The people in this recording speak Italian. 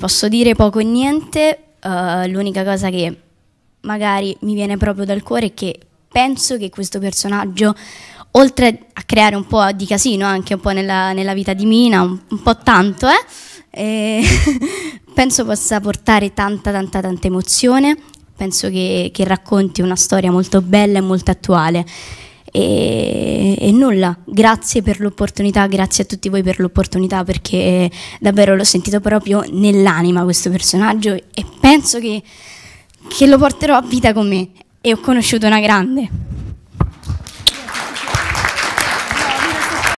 posso dire poco e niente, uh, l'unica cosa che magari mi viene proprio dal cuore è che penso che questo personaggio, oltre a creare un po' di casino anche un po' nella, nella vita di Mina, un, un po' tanto, eh, eh, penso possa portare tanta, tanta, tanta emozione, penso che, che racconti una storia molto bella e molto attuale. e, e nulla, grazie per l'opportunità, grazie a tutti voi per l'opportunità perché eh, davvero l'ho sentito proprio nell'anima questo personaggio e penso che, che lo porterò a vita con me e ho conosciuto una grande.